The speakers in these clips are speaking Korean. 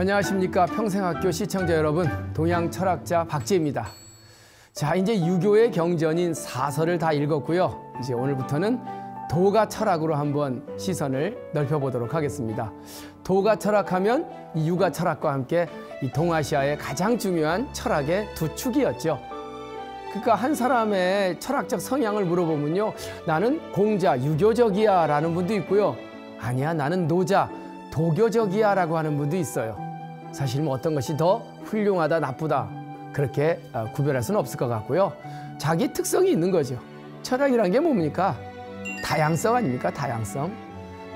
안녕하십니까 평생학교 시청자 여러분 동양 철학자 박지입니다자 이제 유교의 경전인 사설을 다 읽었고요. 이제 오늘부터는 도가 철학으로 한번 시선을 넓혀보도록 하겠습니다. 도가 철학하면 이 유가 철학과 함께 이 동아시아의 가장 중요한 철학의 두 축이었죠. 그러니까 한 사람의 철학적 성향을 물어보면요. 나는 공자, 유교적이야 라는 분도 있고요. 아니야, 나는 노자, 도교적이야 라고 하는 분도 있어요. 사실 뭐 어떤 것이 더 훌륭하다 나쁘다 그렇게 어, 구별할 수는 없을 것 같고요. 자기 특성이 있는 거죠. 철학이란 게 뭡니까? 다양성 아닙니까? 다양성.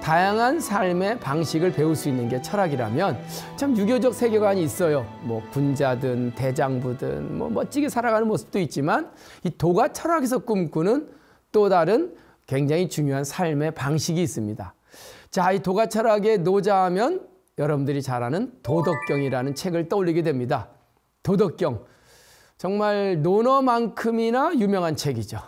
다양한 삶의 방식을 배울 수 있는 게 철학이라면 참 유교적 세계관이 있어요. 뭐 군자든 대장부든 뭐 멋지게 살아가는 모습도 있지만 이 도가 철학에서 꿈꾸는 또 다른 굉장히 중요한 삶의 방식이 있습니다. 자, 이 도가 철학의 노자하면 여러분들이 잘 아는 도덕경이라는 책을 떠올리게 됩니다. 도덕경. 정말 논어만큼이나 유명한 책이죠.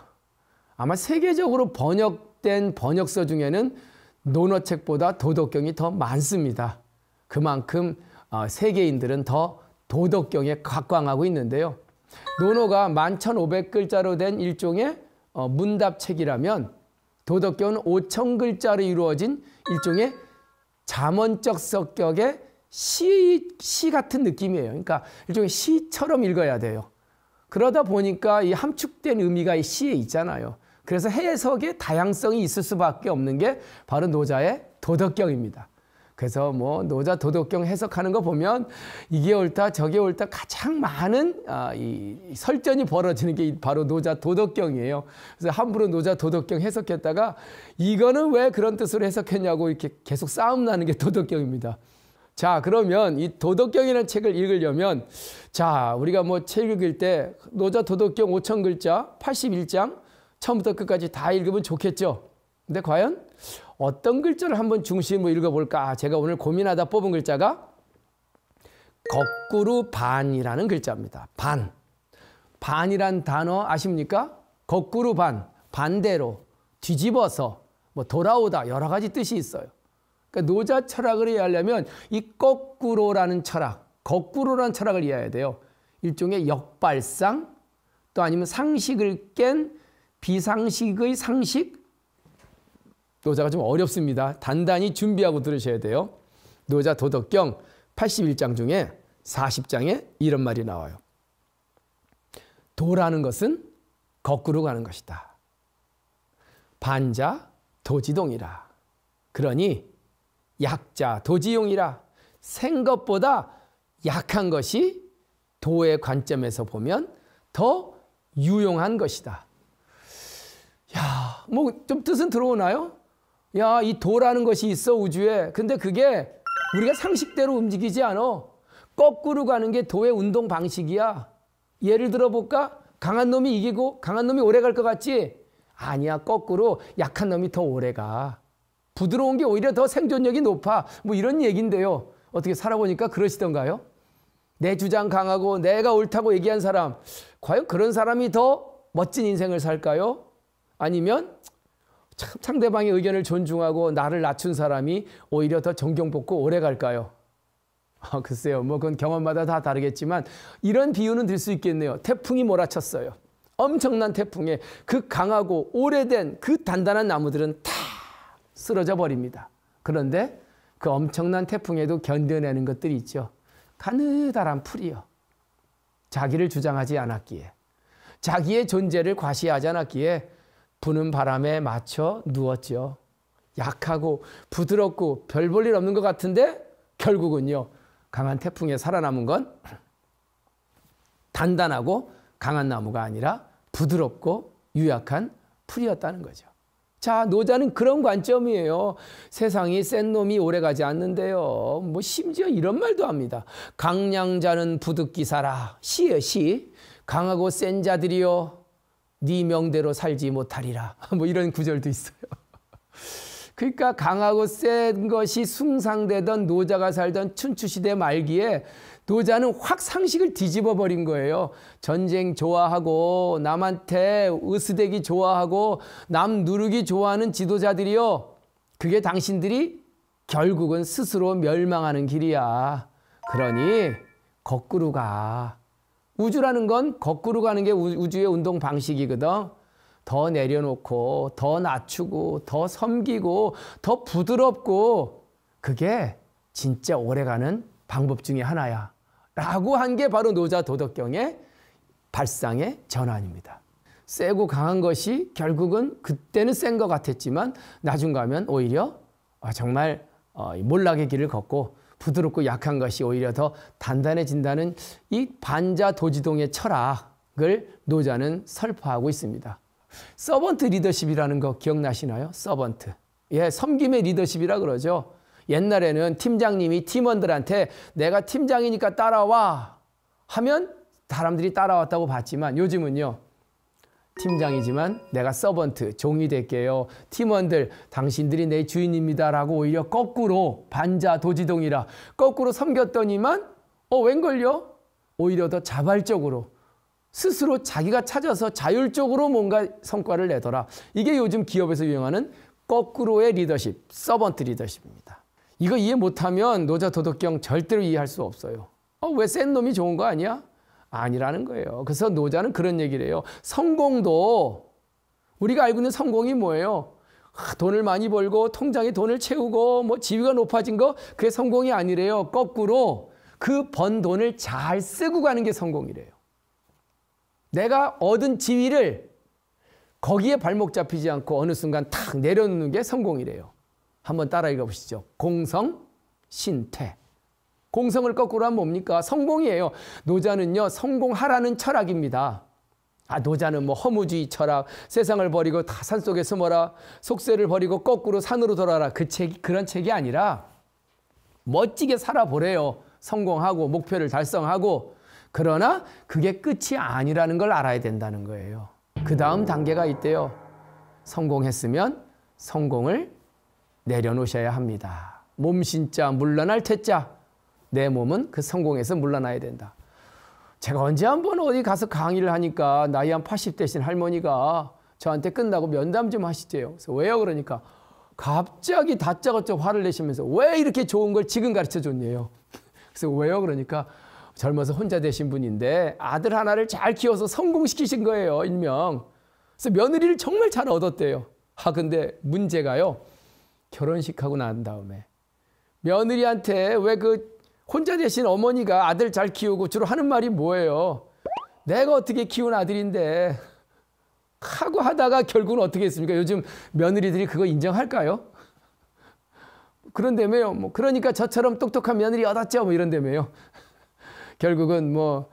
아마 세계적으로 번역된 번역서 중에는 논어책보다 도덕경이 더 많습니다. 그만큼 어, 세계인들은 더 도덕경에 각광하고 있는데요. 논어가 11,500글자로 된 일종의 어, 문답책이라면 도덕경은 5,000글자로 이루어진 일종의 자문적 성격의 시, 시 같은 느낌이에요. 그러니까 일종의 시처럼 읽어야 돼요. 그러다 보니까 이 함축된 의미가 이 시에 있잖아요. 그래서 해석의 다양성이 있을 수밖에 없는 게 바로 노자의 도덕경입니다. 그래서 뭐 노자 도덕경 해석하는 거 보면 이게 옳다 저게 옳다 가장 많은 아, 이 설전이 벌어지는 게 바로 노자 도덕경이에요. 그래서 함부로 노자 도덕경 해석했다가 이거는 왜 그런 뜻으로 해석했냐고 이렇게 계속 싸움 나는 게 도덕경입니다. 자, 그러면 이 도덕경이라는 책을 읽으려면 자, 우리가 뭐 책 읽을 때 노자 도덕경 5천 글자 81장 처음부터 끝까지 다 읽으면 좋겠죠. 근데 과연 어떤 글자를 한번 중심으로 읽어볼까? 제가 오늘 고민하다 뽑은 글자가 거꾸로 반이라는 글자입니다. 반. 반이란 단어 아십니까? 거꾸로 반, 반대로, 뒤집어서, 뭐 돌아오다 여러 가지 뜻이 있어요. 그러니까 노자 철학을 이해하려면 이 거꾸로라는 철학, 거꾸로라는 철학을 이해해야 돼요. 일종의 역발상 또 아니면 상식을 깬 비상식의 상식 노자가 좀 어렵습니다. 단단히 준비하고 들으셔야 돼요. 노자 도덕경 81장 중에 40장에 이런 말이 나와요. 도라는 것은 거꾸로 가는 것이다. 반자 도지동이라. 그러니 약자 도지용이라. 생것보다 약한 것이 도의 관점에서 보면 더 유용한 것이다. 야, 뭐 좀 뜻은 들어오나요? 야, 이 도라는 것이 있어 우주에. 근데 그게 우리가 상식대로 움직이지 않아. 거꾸로 가는 게 도의 운동 방식이야. 예를 들어 볼까? 강한 놈이 이기고 강한 놈이 오래 갈 것 같지? 아니야. 거꾸로 약한 놈이 더 오래 가. 부드러운 게 오히려 더 생존력이 높아. 뭐 이런 얘기인데요 어떻게 살아보니까 그러시던가요? 내 주장 강하고 내가 옳다고 얘기한 사람, 과연 그런 사람이 더 멋진 인생을 살까요? 아니면 참 상대방의 의견을 존중하고 나를 낮춘 사람이 오히려 더 정경복고 오래 갈까요? 아, 글쎄요. 뭐 그건 경험마다 다 다르겠지만 이런 비유는 들 수 있겠네요. 태풍이 몰아쳤어요. 엄청난 태풍에 그 강하고 오래된 그 단단한 나무들은 다 쓰러져 버립니다. 그런데 그 엄청난 태풍에도 견뎌내는 것들이 있죠. 가느다란 풀이요. 자기를 주장하지 않았기에 자기의 존재를 과시하지 않았기에 부는 바람에 맞춰 누웠죠 약하고 부드럽고 별 볼 일 없는 것 같은데 결국은요. 강한 태풍에 살아남은 건 단단하고 강한 나무가 아니라 부드럽고 유약한 풀이었다는 거죠. 자, 노자는 그런 관점이에요. 세상이 센 놈이 오래가지 않는데요. 뭐 심지어 이런 말도 합니다. 강량자는 부득기사라. 시에 시. 강하고 센 자들이요. 네 명대로 살지 못하리라. 뭐 이런 구절도 있어요. 그러니까 강하고 센 것이 숭상되던 노자가 살던 춘추시대 말기에 노자는 확 상식을 뒤집어 버린 거예요. 전쟁 좋아하고 남한테 으스대기 좋아하고 남 누르기 좋아하는 지도자들이요. 그게 당신들이 결국은 스스로 멸망하는 길이야. 그러니 거꾸로 가. 우주라는 건 거꾸로 가는 게 우주의 운동 방식이거든. 더 내려놓고, 더 낮추고, 더 섬기고, 더 부드럽고, 그게 진짜 오래가는 방법 중에 하나야. 라고 한 게 바로 노자 도덕경의 발상의 전환입니다. 세고 강한 것이 결국은 그때는 센 것 같았지만 나중 가면 오히려 아, 정말 어, 몰락의 길을 걷고 부드럽고 약한 것이 오히려 더 단단해진다는 이 반자 도지동의 철학을 노자는 설파하고 있습니다. 서번트 리더십이라는 거 기억나시나요? 서번트. 예, 섬김의 리더십이라 그러죠. 옛날에는 팀장님이 팀원들한테 내가 팀장이니까 따라와 하면 사람들이 따라왔다고 봤지만 요즘은요. 팀장이지만 내가 서번트, 종이 될게요. 팀원들, 당신들이 내 주인입니다라고 오히려 거꾸로 반자 도지동이라 거꾸로 섬겼더니만 어 웬걸요? 오히려 더 자발적으로 스스로 자기가 찾아서 자율적으로 뭔가 성과를 내더라. 이게 요즘 기업에서 유행하는 거꾸로의 리더십, 서번트 리더십입니다. 이거 이해 못하면 노자 도덕경 절대로 이해할 수 없어요. 어, 왜 센 놈이 좋은 거 아니야? 아니라는 거예요. 그래서 노자는 그런 얘기를 해요. 성공도 우리가 알고 있는 성공이 뭐예요? 아, 돈을 많이 벌고 통장에 돈을 채우고 뭐 지위가 높아진 거 그게 성공이 아니래요. 거꾸로 그 번 돈을 잘 쓰고 가는 게 성공이래요. 내가 얻은 지위를 거기에 발목 잡히지 않고 어느 순간 탁 내려놓는 게 성공이래요. 한번 따라 읽어보시죠. 공성 신태. 공성을 거꾸로 하면 뭡니까? 성공이에요. 노자는요, 성공하라는 철학입니다. 아, 노자는 뭐 허무주의 철학, 세상을 버리고 다 산속에 서뭐라 속세를 버리고 거꾸로 산으로 돌아라. 그 책이, 그런 책이 아니라 멋지게 살아보래요. 성공하고, 목표를 달성하고. 그러나 그게 끝이 아니라는 걸 알아야 된다는 거예요. 그 다음 단계가 있대요. 성공했으면 성공을 내려놓으셔야 합니다. 몸신자, 물러날 퇴자. 내 몸은 그 성공에서 물러나야 된다. 제가 언제 한 번 어디 가서 강의를 하니까 나이 한 80대신 할머니가 저한테 끝나고 면담 좀 하시재요. 그래서 왜요? 그러니까 갑자기 다짜고짜 화를 내시면서 왜 이렇게 좋은 걸 지금 가르쳐 줬냐요. 그래서 왜요? 그러니까 젊어서 혼자 되신 분인데 아들 하나를 잘 키워서 성공시키신 거예요. 일명. 그래서 며느리를 정말 잘 얻었대요. 아 근데 문제가요. 결혼식하고 난 다음에 며느리한테 왜그 혼자 대신 어머니가 아들 잘 키우고 주로 하는 말이 뭐예요? 내가 어떻게 키운 아들인데 하고 하다가 결국은 어떻게 했습니까? 요즘 며느리들이 그거 인정할까요? 그런데매요. 뭐 그러니까 저처럼 똑똑한 며느리 얻었죠. 뭐 이런데매요. 결국은 뭐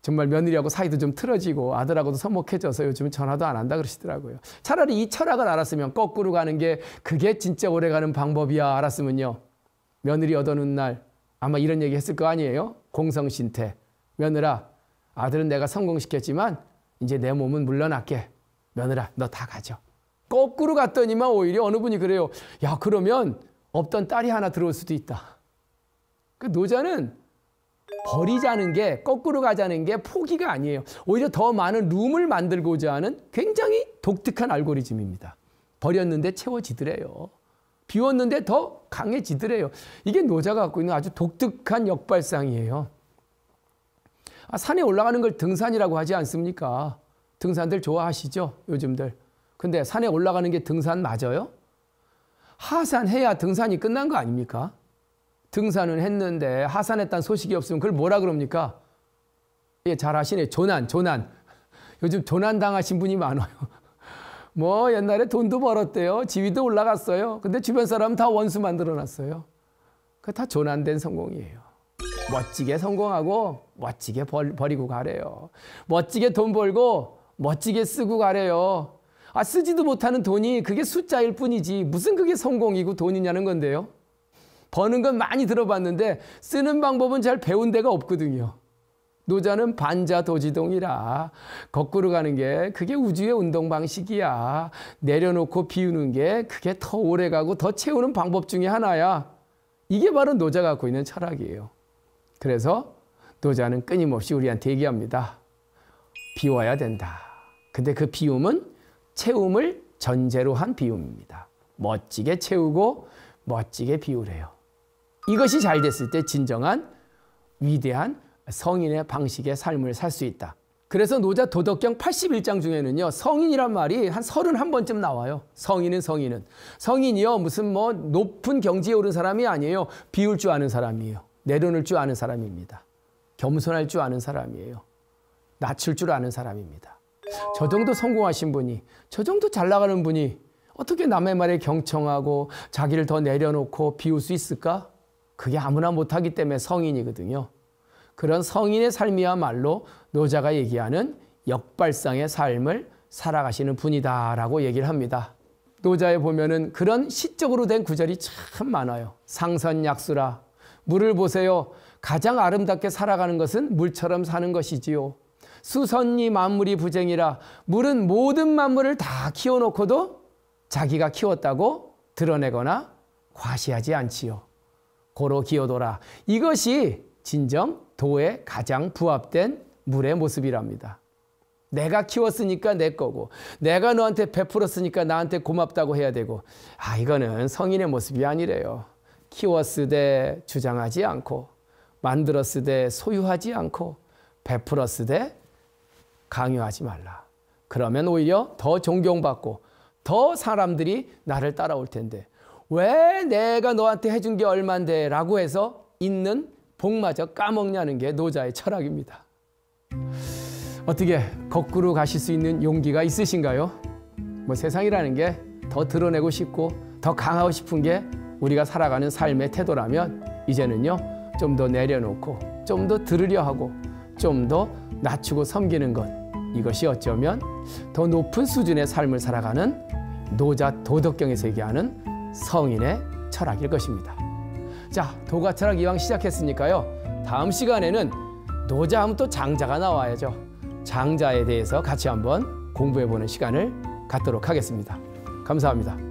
정말 며느리하고 사이도 좀 틀어지고 아들하고도 서먹해져서 요즘은 전화도 안 한다 그러시더라고요. 차라리 이 철학을 알았으면 거꾸로 가는 게 그게 진짜 오래가는 방법이야 알았으면요. 며느리 얻어놓은 날 아마 이런 얘기 했을 거 아니에요? 공성신태. 며느라, 아들은 내가 성공시켰지만 이제 내 몸은 물러났게. 며느라, 너 다 가져. 거꾸로 갔더니만 오히려 어느 분이 그래요. 야, 그러면 없던 딸이 하나 들어올 수도 있다. 그 노자는 버리자는 게 거꾸로 가자는 게 포기가 아니에요. 오히려 더 많은 룸을 만들고자 하는 굉장히 독특한 알고리즘입니다. 버렸는데 채워지더래요. 비웠는데 더 강해지더래요. 이게 노자가 갖고 있는 아주 독특한 역발상이에요. 아, 산에 올라가는 걸 등산이라고 하지 않습니까? 등산들 좋아하시죠? 요즘들. 근데 산에 올라가는 게 등산 맞아요? 하산해야 등산이 끝난 거 아닙니까? 등산은 했는데 하산했다는 소식이 없으면 그걸 뭐라 그럽니까? 예, 잘 아시네. 조난, 조난. 요즘 조난 당하신 분이 많아요. 뭐 옛날에 돈도 벌었대요. 지위도 올라갔어요. 근데 주변 사람 다 원수 만들어놨어요. 그다 조난된 성공이에요. 멋지게 성공하고 멋지게 벌, 버리고 가래요. 멋지게 돈 벌고 멋지게 쓰고 가래요. 아 쓰지도 못하는 돈이 그게 숫자일 뿐이지 무슨 그게 성공이고 돈이냐는 건데요. 버는 건 많이 들어봤는데 쓰는 방법은 잘 배운 데가 없거든요. 노자는 반자 도지동이라. 거꾸로 가는 게 그게 우주의 운동 방식이야. 내려놓고 비우는 게 그게 더 오래 가고 더 채우는 방법 중의 하나야. 이게 바로 노자가 갖고 있는 철학이에요. 그래서 노자는 끊임없이 우리한테 얘기합니다. 비워야 된다. 근데 그 비움은 채움을 전제로 한 비움입니다. 멋지게 채우고 멋지게 비우래요. 이것이 잘 됐을 때 진정한 위대한 성인의 방식의 삶을 살 수 있다. 그래서 노자 도덕경 81장 중에는요. 성인이란 말이 한 31번쯤 나와요. 성인은 성인은. 성인이요. 무슨 뭐 높은 경지에 오른 사람이 아니에요. 비울 줄 아는 사람이에요. 내려놓을 줄 아는 사람입니다. 겸손할 줄 아는 사람이에요. 낮출 줄 아는 사람입니다. 저 정도 성공하신 분이, 저 정도 잘 나가는 분이 어떻게 남의 말에 경청하고 자기를 더 내려놓고 비울 수 있을까? 그게 아무나 못하기 때문에 성인이거든요. 그런 성인의 삶이야말로 노자가 얘기하는 역발상의 삶을 살아가시는 분이다라고 얘기를 합니다. 노자에 보면은 그런 시적으로 된 구절이 참 많아요. 상선약수라 물을 보세요. 가장 아름답게 살아가는 것은 물처럼 사는 것이지요. 수선이 만물이 부쟁이라 물은 모든 만물을 다 키워놓고도 자기가 키웠다고 드러내거나 과시하지 않지요. 고로 기어도라. 이것이 진정 도에 가장 부합된 물의 모습이랍니다. 내가 키웠으니까 내 거고 내가 너한테 베풀었으니까 나한테 고맙다고 해야 되고 아 이거는 성인의 모습이 아니래요. 키웠으되 주장하지 않고 만들었으되 소유하지 않고 베풀었으되 강요하지 말라. 그러면 오히려 더 존경받고 더 사람들이 나를 따라올 텐데 왜 내가 너한테 해준 게 얼만데 라고 해서 있는 복마저 까먹냐는 게 노자의 철학입니다. 어떻게 거꾸로 가실 수 있는 용기가 있으신가요? 뭐 세상이라는 게 더 드러내고 싶고 더 강하고 싶은 게 우리가 살아가는 삶의 태도라면 이제는요 좀 더 내려놓고 좀 더 들으려 하고 좀 더 낮추고 섬기는 것 이것이 어쩌면 더 높은 수준의 삶을 살아가는 노자 도덕경에서 얘기하는 성인의 철학일 것입니다. 자, 도가철학 이왕 시작했으니까요. 다음 시간에는 노자 하면 또 장자가 나와야죠. 장자에 대해서 같이 한번 공부해보는 시간을 갖도록 하겠습니다. 감사합니다.